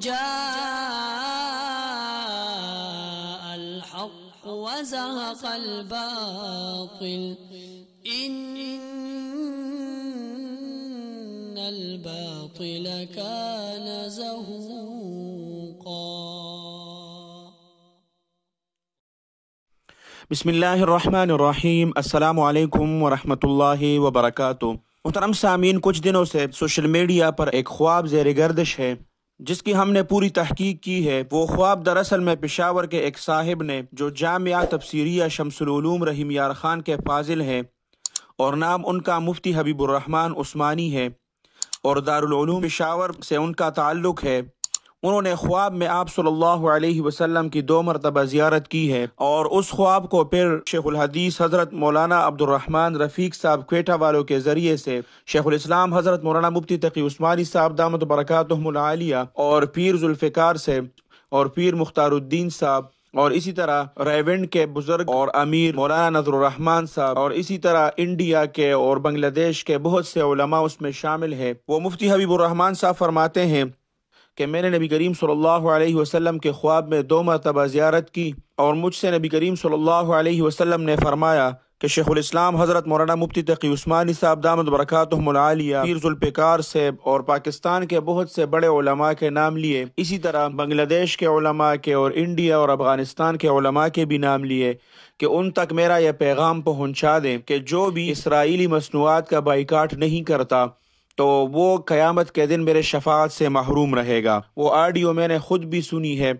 جاء الحق وزهق الباطل إن الباطل كان زهوقا بسم الله الرحمن الرحيم السلام عليكم ورحمة الله وبركاته محترم سامعین کچھ دنوں سے سوشل میڈیا پر ایک خواب زیر گردش ہے جس کی ہم نے پوری تحقیق کی ہے وہ خواب دراصل میں پشاور کے ایک صاحب نے جو جامعہ تفسیریہ شمس العلوم رحیم یار خان کے فاضل ہیں اور نام ان کا مفتی حبیب الرحمن عثمانی ہے اور دارالعلوم پشاور سے ان کا تعلق ہے انہوں نے خواب میں آپ صلی اللہ علیہ وسلم کی دو مرتبہ زیارت کی ہے اور اس خواب کو پھر شیخ الحدیث حضرت مولانا عبد الرحمن رفیق صاحب کوئٹہ والوں کے ذریعے سے شیخ الاسلام حضرت مولانا مفتی تقی عثمانی صاحب دامت برکاتہم العالیہ اور پیر ذوالفقار سے اور پیر مختار الدین صاحب اور اسی طرح ریونڈ کے بزرگ اور امیر مولانا نظر الرحمان صاحب اور اسی طرح انڈیا کے اور بنگلہ دیش کے بہت سے علماء اس میں شامل ہیں وہ مفتی حبیب الرحمان صاحب فرماتے ہیں کہ میں نے نبی کریم صلی اللہ علیہ وسلم کے خواب میں دو مرتبہ زیارت کی اور مجھ سے نبی کریم صلی اللہ علیہ وسلم نے فرمایا کہ شیخ الاسلام حضرت مولانا مفتی تقی عثمانی صاحب صاحب اور پاکستان کے بہت سے بڑے علماء کے نام لیے اسی طرح بنگلہ دیش کے علماء کے اور انڈیا اور افغانستان کے علماء کے بھی نام لیے کہ ان تک میرا یہ پیغام پہنچا دیں کہ جو بھی اسرائیلی مصنوعات کا بائیکاٹ نہیں کرتا تو وہ قیامت کے دن میرے شفاعت سے محروم رہے گا وہ آڈیو میں نے خود بھی سنی ہے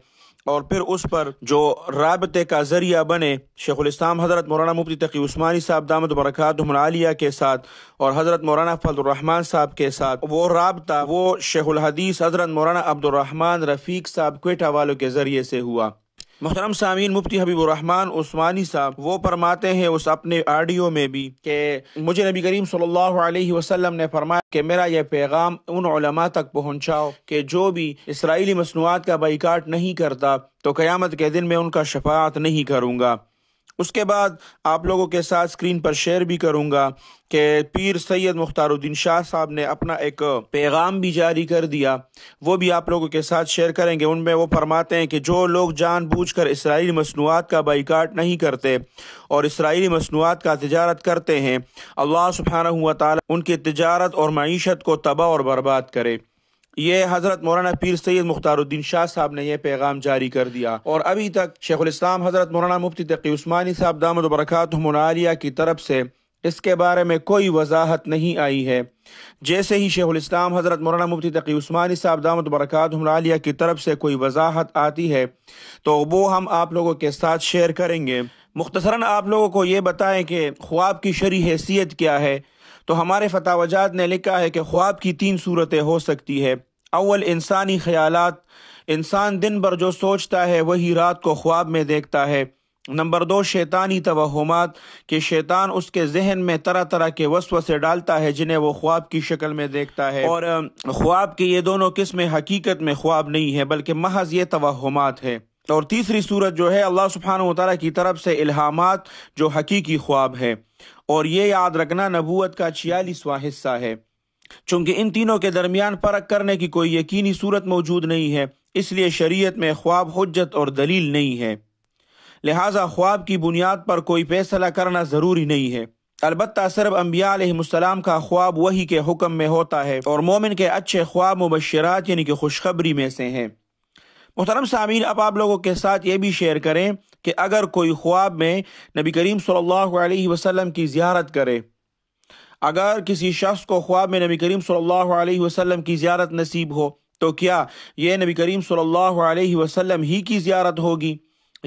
اور پھر اس پر جو رابطے کا ذریعہ بنے شیخ الاسلام حضرت مولانا مفتی تقی عثمانی صاحب دامد برکات الحمن عالیہ کے ساتھ اور حضرت مولانا فضل الرحمان صاحب کے ساتھ وہ رابطہ وہ شیخ الحدیث حضرت مولانا الرحمن رفیق صاحب کوئٹہ والوں کے ذریعے سے ہوا محترم سامعین مفتی حبیب الرحمن عثمانی صاحب وہ فرماتے ہیں اس اپنے آڈیو میں بھی کہ مجھے نبی کریم صلی اللہ علیہ وسلم نے فرمایا کہ میرا یہ پیغام ان علماء تک پہنچاؤ کہ جو بھی اسرائیلی مصنوعات کا بائیکاٹ نہیں کرتا تو قیامت کے دن میں ان کا شفاعت نہیں کروں گا اس کے بعد آپ لوگوں کے ساتھ اسکرین پر شیئر بھی کروں گا کہ پیر سید مختار الدین شاہ صاحب نے اپنا ایک پیغام بھی جاری کر دیا وہ بھی آپ لوگوں کے ساتھ شیئر کریں گے ان میں وہ فرماتے ہیں کہ جو لوگ جان بوجھ کر اسرائیلی مصنوعات کا بائیکاٹ نہیں کرتے اور اسرائیلی مصنوعات کا تجارت کرتے ہیں اللہ و تعالی ان کی تجارت اور معیشت کو تباہ اور برباد کرے یہ حضرت مولانا پیر سید مختار الدین شاہ صاحب نے یہ پیغام جاری کر دیا اور ابھی تک شیخ الاسلام حضرت مولانا مفتی تقی عثمانی صاحب دامد برکات منالیہ کی طرف سے اس کے بارے میں کوئی وضاحت نہیں آئی ہے جیسے ہی شیخ الاسلام حضرت مولانا مفتی تقی عثمانی صاحب دامت منالیہ کی طرف سے کوئی وضاحت آتی ہے تو وہ ہم آپ لوگوں کے ساتھ شیئر کریں گے مختصراً آپ لوگوں کو یہ بتائیں کہ خواب کی شرح حیثیت کیا ہے تو ہمارے فتح وجات نے لکھا ہے کہ خواب کی تین صورتیں ہو سکتی ہے اول انسانی خیالات انسان دن بھر جو سوچتا ہے وہی رات کو خواب میں دیکھتا ہے نمبر دو شیطانی توہمات کہ شیطان اس کے ذہن میں طرح طرح کے وسوسے سے ڈالتا ہے جنہیں وہ خواب کی شکل میں دیکھتا ہے اور خواب کے یہ دونوں قسمیں حقیقت میں خواب نہیں ہے بلکہ محض یہ توہمات ہے اور تیسری صورت جو ہے اللہ سبحانہ و تعالیٰ کی طرف سے الہامات جو حقیقی خواب ہے اور یہ یاد رکھنا نبوت کا چھیالیسواں حصہ ہے چونکہ ان تینوں کے درمیان فرق کرنے کی کوئی یقینی صورت موجود نہیں ہے اس لیے شریعت میں خواب حجت اور دلیل نہیں ہے لہٰذا خواب کی بنیاد پر کوئی فیصلہ کرنا ضروری نہیں ہے البتہ صرف انبیاء علیہ السلام کا خواب وہی کے حکم میں ہوتا ہے اور مومن کے اچھے خواب مبشرات یعنی کہ خوشخبری میں سے ہیں محترم سامعین اب آپ لوگوں کے ساتھ یہ بھی شیئر کریں کہ اگر کوئی خواب میں نبی کریم صلی اللہ علیہ وسلم کی زیارت کرے اگر کسی شخص کو خواب میں نبی کریم صلی اللہ علیہ وسلم کی زیارت نصیب ہو تو کیا یہ نبی کریم صلی اللہ علیہ وسلم ہی کی زیارت ہوگی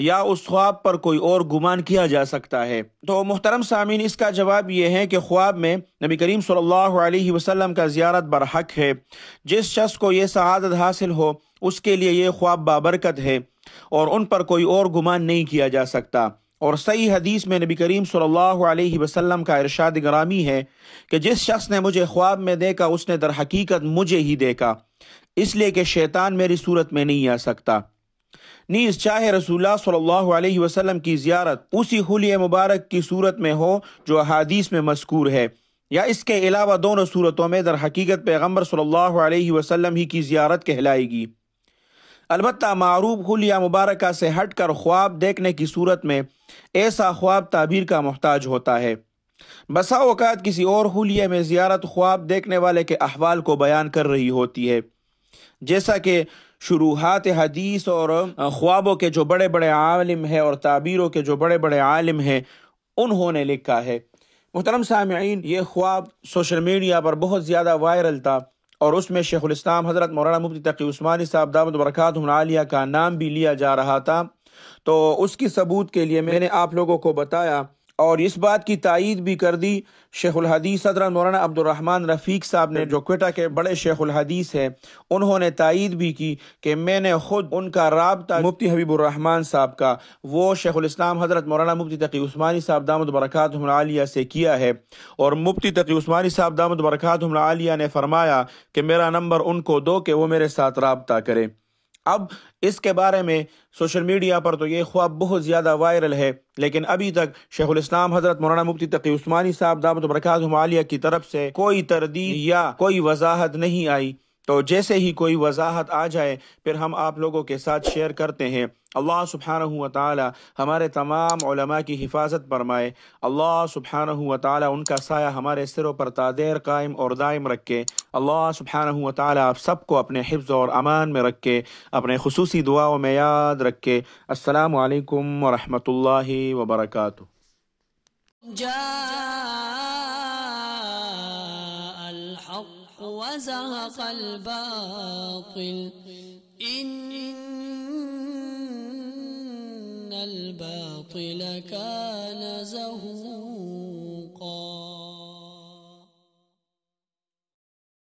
یا اس خواب پر کوئی اور گمان کیا جا سکتا ہے تو محترم سامعین اس کا جواب یہ ہے کہ خواب میں نبی کریم صلی اللہ علیہ وسلم کا زیارت برحق ہے جس شخص کو یہ سعادت حاصل ہو اس کے لیے یہ خواب بابرکت ہے اور ان پر کوئی اور گمان نہیں کیا جا سکتا اور صحیح حدیث میں نبی کریم صلی اللہ علیہ وسلم کا ارشاد گرامی ہے کہ جس شخص نے مجھے خواب میں دیکھا اس نے در حقیقت مجھے ہی دیکھا اس لیے کہ شیطان میری صورت میں نہیں آ سکتا نیز چاہے رسول اللہ صلی اللہ علیہ وسلم کی زیارت اسی حلیہ مبارک کی صورت میں ہو جو حادث میں مذکور ہے یا اس کے علاوہ دونوں صورتوں میں در حقیقت پیغمبر صلی اللہ علیہ وسلم ہی کی زیارت کہلائے گی البتہ معروف یا مبارکہ سے ہٹ کر خواب دیکھنے کی صورت میں ایسا خواب تعبیر کا محتاج ہوتا ہے بسا اوقات کسی اور حلیہ میں زیارت خواب دیکھنے والے کے احوال کو بیان کر رہی ہوتی ہے جیسا کہ شروحات حدیث اور خوابوں کے جو بڑے بڑے عالم ہیں اور تعبیروں کے جو بڑے بڑے عالم ہیں انہوں نے لکھا ہے محترم سامعین یہ خواب سوشل میڈیا پر بہت زیادہ وائرل تھا اور اس میں شیخ الاسلام حضرت مولانا مفتی تقی عثمانی صاحب دعوت برکات عالیہ کا نام بھی لیا جا رہا تھا تو اس کی ثبوت کے لیے میں نے آپ لوگوں کو بتایا اور اس بات کی تائید بھی کر دی شیخ الحدیث صدر مولانا عبد الرحمن رفیق صاحب نے جو کوئٹہ کے بڑے شیخ الحدیث ہیں انہوں نے تائید بھی کی کہ میں نے خود ان کا رابطہ مفتی حبیب الرحمن صاحب کا وہ شیخ الاسلام حضرت مولانا مفتی تقی عثمانی صاحب دامد برکات عالیہ سے کیا ہے اور مفتی تقی عثمانی صاحب دامد برکات عمرہ عالیہ نے فرمایا کہ میرا نمبر ان کو دو کہ وہ میرے ساتھ رابطہ کرے اب اس کے بارے میں سوشل میڈیا پر تو یہ خواب بہت زیادہ وائرل ہے لیکن ابھی تک شیخ الاسلام حضرت مولانا مفتی تقی عثمانی صاحب دامت و پرکھاطمالیہ کی طرف سے کوئی تردید یا کوئی وضاحت نہیں آئی تو جیسے ہی کوئی وضاحت آ جائے پھر ہم آپ لوگوں کے ساتھ شیئر کرتے ہیں اللہ سبحانہ و تعالی ہمارے تمام علماء کی حفاظت فرمائے اللہ سبحانہ تعالی ان کا سایہ ہمارے سروں پر تادیر قائم اور دائم رکھے اللہ و تعالی آپ سب کو اپنے حفظ اور امان میں رکھے اپنے خصوصی دعاؤں میں یاد رکھے السلام علیکم ورحمۃ اللہ وبرکاتہ وزهق الباطل إن